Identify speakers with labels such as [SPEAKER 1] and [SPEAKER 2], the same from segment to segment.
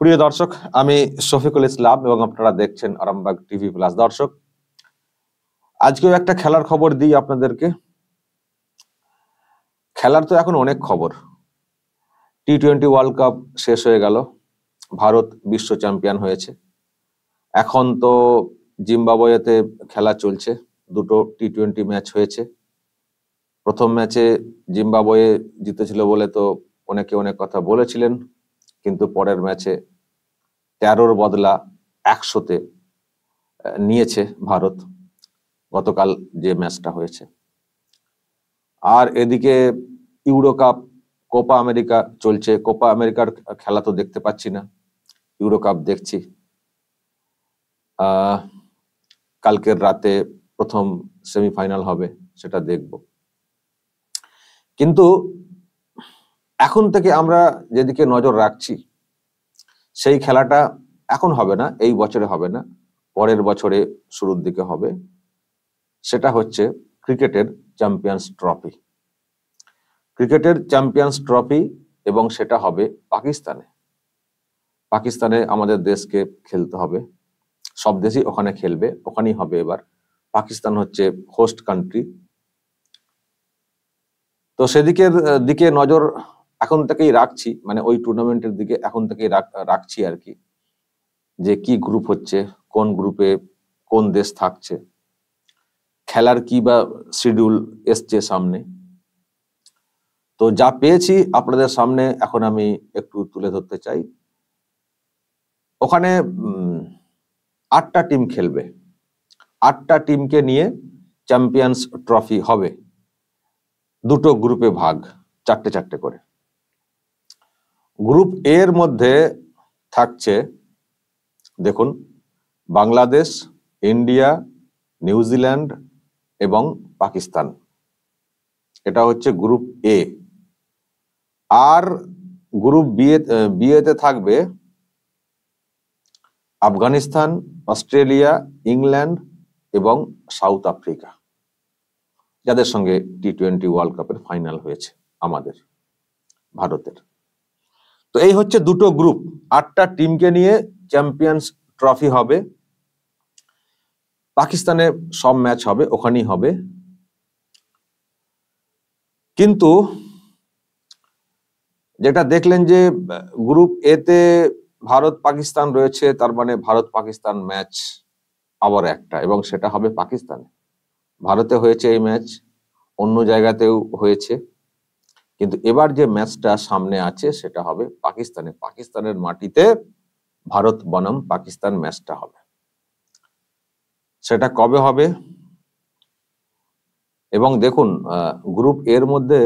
[SPEAKER 1] প্রিয় দর্শক আমি শফিকুল ইসলাম এবং আপনারা দেখছেন আরামবাগ টিভি প্লাস দর্শক আজকেও একটা খেলার খবর দিই আপনাদেরকে খেলার তো এখন অনেক খবর টি টোয়েন্টি ওয়ার্ল্ড কাপ শেষ হয়ে গেল ভারত বিশ্ব চ্যাম্পিয়ন হয়েছে এখন তো জিম্বাবয়েতে খেলা চলছে দুটো টি টোয়েন্টি ম্যাচ হয়েছে প্রথম ম্যাচে জিম্বাবয়ে জিতেছিল বলে তো অনেকে অনেক কথা বলেছিলেন কিন্তু পরের ম্যাচে তেরোর বদলা একশোতে নিয়েছে ভারত গতকাল যে ম্যাচটা হয়েছে আর এদিকে ইউরো কাপ কোপা আমেরিকা চলছে কোপা আমেরিকার খেলা তো দেখতে পাচ্ছি না ইউরো কাপ দেখছি কালকের রাতে প্রথম সেমিফাইনাল হবে সেটা দেখব কিন্তু এখন থেকে আমরা যেদিকে নজর রাখছি সেই খেলাটা এখন হবে না এই বছরে হবে না পরের বছরে শুরুর দিকে হবে সেটা হচ্ছে ক্রিকেটের চ্যাম্পিয়ন্স ট্রফি ক্রিকেটের চ্যাম্পিয়ন্স ট্রফি এবং সেটা হবে পাকিস্তানে পাকিস্তানে আমাদের দেশকে খেলতে হবে সব দেশই ওখানে খেলবে ওখানেই হবে এবার পাকিস্তান হচ্ছে হোস্ট কান্ট্রি তো সেদিকের দিকে নজর এখন থেকেই রাখছি মানে ওই টুর্নামেন্টের দিকে এখন থেকেই রাখছি আর কি যে কি গ্রুপ হচ্ছে কোন গ্রুপে কোন দেশ থাকছে খেলার কি বা শিডিউল এসছে সামনে তো যা পেয়েছি আপনাদের সামনে এখন আমি একটু তুলে ধরতে চাই ওখানে আটটা টিম খেলবে আটটা টিমকে নিয়ে চ্যাম্পিয়ন্স ট্রফি হবে দুটো গ্রুপে ভাগ চারটে চারটে করে গ্রুপ এর মধ্যে থাকছে দেখুন বাংলাদেশ ইন্ডিয়া নিউজিল্যান্ড এবং পাকিস্তান এটা হচ্ছে গ্রুপ এ আর গ্রুপ বিয়ে বিয়েতে থাকবে আফগানিস্তান অস্ট্রেলিয়া ইংল্যান্ড এবং সাউথ আফ্রিকা যাদের সঙ্গে টি টোয়েন্টি ওয়ার্ল্ড কাপের ফাইনাল হয়েছে আমাদের ভারতের তো এই হচ্ছে দুটো গ্রুপ আটটা টিমকে নিয়ে চ্যাম্পিয়ন্স ট্রফি হবে পাকিস্তানে সব ম্যাচ হবে ওখানেই হবে কিন্তু যেটা দেখলেন যে গ্রুপ এতে ভারত পাকিস্তান রয়েছে তার মানে ভারত পাকিস্তান ম্যাচ আবার একটা এবং সেটা হবে পাকিস্তানে ভারতে হয়েছে এই ম্যাচ অন্য জায়গাতেও হয়েছে কিন্তু এবার যে ম্যাচটা সামনে আছে সেটা হবে পাকিস্তানে পাকিস্তানের মাটিতে ভারত বনাম পাকিস্তান ম্যাচটা হবে সেটা কবে হবে এবং দেখুন গ্রুপ এর মধ্যে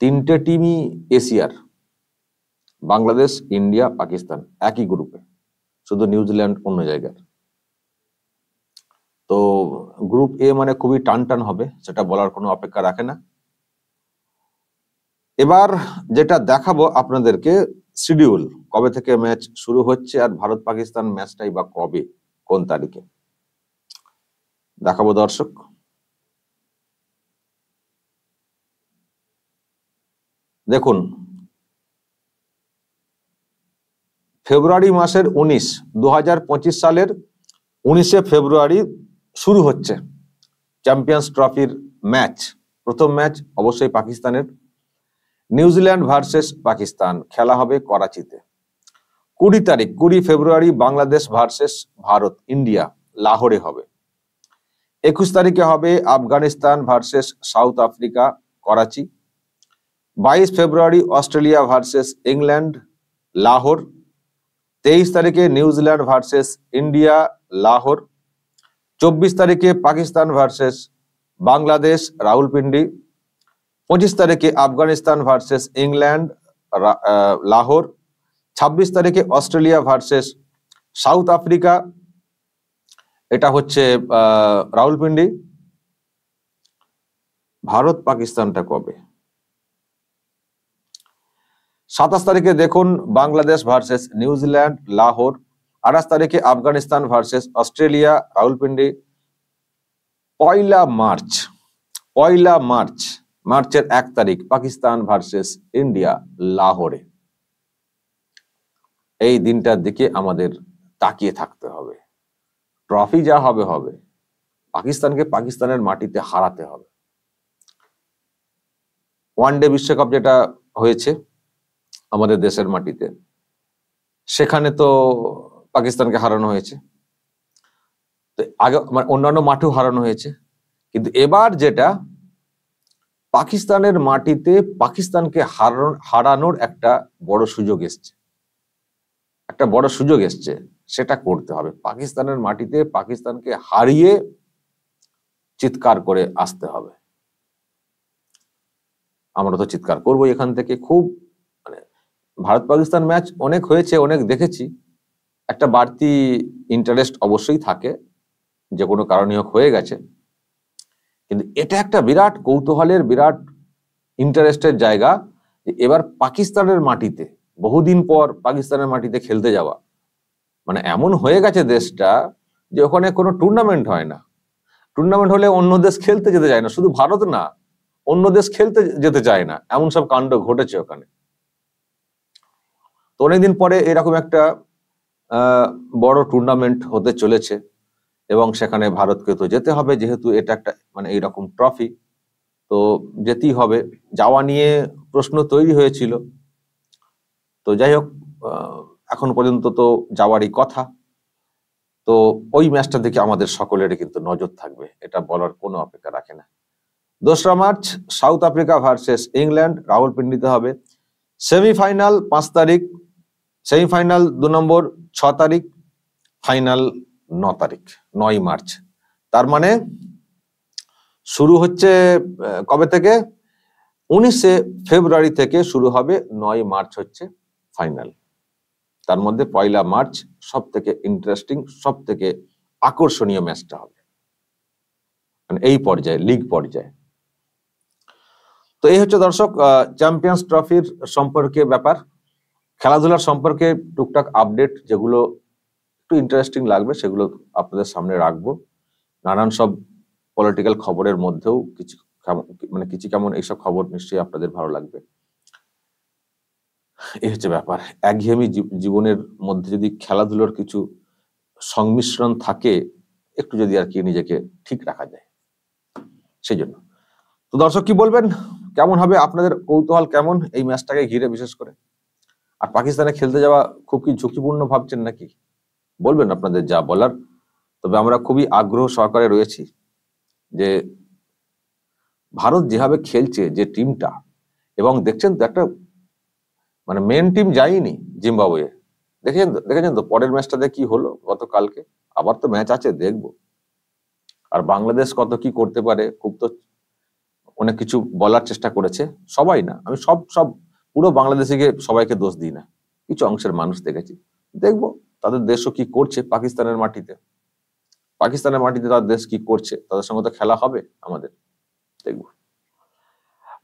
[SPEAKER 1] তিনটে টিমই এশিয়ার বাংলাদেশ ইন্ডিয়া পাকিস্তান একই গ্রুপে শুধু নিউজিল্যান্ড অন্য জায়গার তো গ্রুপ এ মানে খুবই টান টান হবে সেটা বলার কোনো অপেক্ষা রাখে না এবার যেটা দেখাবো আপনাদেরকে শিডিউল কবে থেকে ম্যাচ শুরু হচ্ছে আর ভারত পাকিস্তান ম্যাচটাই বা কবে কোন তারিখে দেখাবো দর্শক দেখুন ফেব্রুয়ারি মাসের উনিশ দু পঁচিশ সালের উনিশে ফেব্রুয়ারি শুরু হচ্ছে চ্যাম্পিয়ন্স ট্রফির ম্যাচ প্রথম ম্যাচ অবশ্যই পাকিস্তানের নিউজিল্যান্ড ভার্সেস পাকিস্তান খেলা হবে করাচিতে কুড়ি তারিখ কুড়ি February Bangladesh versus Bharat India লাহোরে হবে একুশ তারিখে হবে Afghanistan versus South Africa Karachi বাইশ February Australia versus England Lahore তেইশ তারিখে নিউজিল্যান্ড ভার্সেস ইন্ডিয়া লাহোর চব্বিশ তারিখে পাকিস্তান ভার্সেস বাংলাদেশ রাহুলপিন্ডি পঁচিশ তারিখে আফগানিস্তান ভার্সেস ইংল্যান্ড লাহোর ছাব্বিশ তারিখে অস্ট্রেলিয়া ভার্সেস সাউথ আফ্রিকা এটা হচ্ছে রাহুলপিন্ডি ভারত পাকিস্তানটা কবে সাতাশ তারিখে দেখুন বাংলাদেশ ভার্সেস নিউজিল্যান্ড লাহোর আঠাশ তারিখে আফগানিস্তান ভার্সেস অস্ট্রেলিয়া রাহুলপিন্ডি পয়লা মার্চ পয়লা মার্চ মার্চের এক তারিখ পাকিস্তান ভার্সেস ইন্ডিয়া লাহোরে এই দিনটার দিকে আমাদের তাকিয়ে থাকতে হবে ট্রফি যা হবে হবে পাকিস্তানকে পাকিস্তানের মাটিতে হারাতে হবে ওয়ান ডে বিশ্বকাপ যেটা হয়েছে আমাদের দেশের মাটিতে সেখানে তো পাকিস্তানকে হারানো হয়েছে তো আগে মানে অন্যান্য মাঠেও হারানো হয়েছে কিন্তু এবার যেটা পাকিস্তানের মাটিতে পাকিস্তানকে হারানোর একটা বড় সুযোগ এসছে একটা বড় সুযোগ এসছে সেটা করতে হবে পাকিস্তানের মাটিতে পাকিস্তানকে হারিয়ে চিৎকার করে আসতে হবে আমরা তো চিৎকার করবো এখান থেকে খুব মানে ভারত পাকিস্তান ম্যাচ অনেক হয়েছে অনেক দেখেছি একটা বাড়তি ইন্টারেস্ট অবশ্যই থাকে যে কোনো কারণীয় হয়ে গেছে কিন্তু এটা একটা বিরাট কৌতূহলের বিরাট ইন্টারেস্টের জায়গা এবার পাকিস্তানের মাটিতে বহুদিন পর পাকিস্তানের মাটিতে খেলতে যাওয়া মানে এমন হয়ে গেছে দেশটা যে ওখানে কোনো টুর্নামেন্ট হয় না টুর্নামেন্ট হলে অন্য দেশ খেলতে যেতে চায় না শুধু ভারত না অন্য দেশ খেলতে যেতে চায় না এমন সব কাণ্ড ঘটেছে ওখানে তো অনেকদিন পরে এরকম একটা বড় টুর্নামেন্ট হতে চলেছে এবং সেখানে ভারতকে তো যেতে হবে যেহেতু এটা একটা মানে এইরকম ট্রফি তো যেতেই হবে যাওয়া নিয়ে প্রশ্ন তৈরি হয়েছিল তো যাই হোক এখন পর্যন্ত তো যাওয়ারই কথা তো ওই ম্যাচটা দেখে আমাদের সকলের কিন্তু নজর থাকবে এটা বলার কোনো অপেক্ষা রাখে না দোসরা March South Africa versus England রাহুল পিন্ডিতে হবে সেমিফাইনাল পাঁচ তারিখ সেমিফাইনাল দু নম্বর ছ তারিখ ফাইনাল ন তারিখ নয় মার্চ তার মানে শুরু হচ্ছে কবে থেকে উনিশে ফেব্রুয়ারি থেকে শুরু হবে নয় মার্চ হচ্ছে ফাইনাল তার মধ্যে পয়লা মার্চ সব থেকে ইন্টারেস্টিং সব থেকে আকর্ষণীয় ম্যাচটা হবে মানে এই পর্যায়ে লিগ পর্যায়ে তো এই হচ্ছে দর্শক চ্যাম্পিয়ন্স ট্রফির সম্পর্কে ব্যাপার খেলাধুলার সম্পর্কে টুকটাক আপডেট যেগুলো একটু ইন্টারেস্টিং লাগবে সেগুলো আপনাদের সামনে রাখবো নানান সব পলিটিক্যাল খবরের মধ্যেও কিছু মানে কিছু কেমন এইসব খবর নিশ্চয়ই আপনাদের ভালো লাগবে এই হচ্ছে ব্যাপার একঘেয়েমি জীবনের মধ্যে যদি খেলাধুলোর কিছু সংমিশ্রণ থাকে একটু যদি আর কি নিজেকে ঠিক রাখা যায় সেই জন্য তো দর্শক কি বলবেন কেমন হবে আপনাদের কৌতূহল কেমন এই ম্যাচটাকে ঘিরে বিশেষ করে আর পাকিস্তানে খেলতে যাওয়া খুব কি ঝুঁকিপূর্ণ ভাবছেন নাকি বলবেন আপনাদের যা বলার তবে আমরা খুবই আগ্রহ সহকারে রয়েছি যে ভারত যেভাবে খেলছে যে টিমটা এবং দেখছেন তো একটা মানে মেন টিম যায়নি জিম্বাবুয়ে দেখেছেন তো দেখেছেন তো পরের ম্যাচটাতে কি হলো গতকালকে আবার তো ম্যাচ আছে দেখব আর বাংলাদেশ কত কি করতে পারে খুব তো অনেক কিছু বলার চেষ্টা করেছে সবাই না আমি সব সব পুরো বাংলাদেশিকে সবাইকে দোষ দিই না কিছু অংশের মানুষ দেখেছি দেখবো তাদের দেশও কি করছে পাকিস্তানের মাটিতে পাকিস্তানের মাটিতে তার দেশ কি করছে তাদের সঙ্গে তো খেলা হবে আমাদের দেখব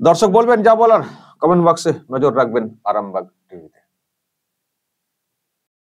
[SPEAKER 1] দর্শক বলবেন যা বলার কমেন্ট বক্সে নজর রাখবেন আরামবাগ টিভিতে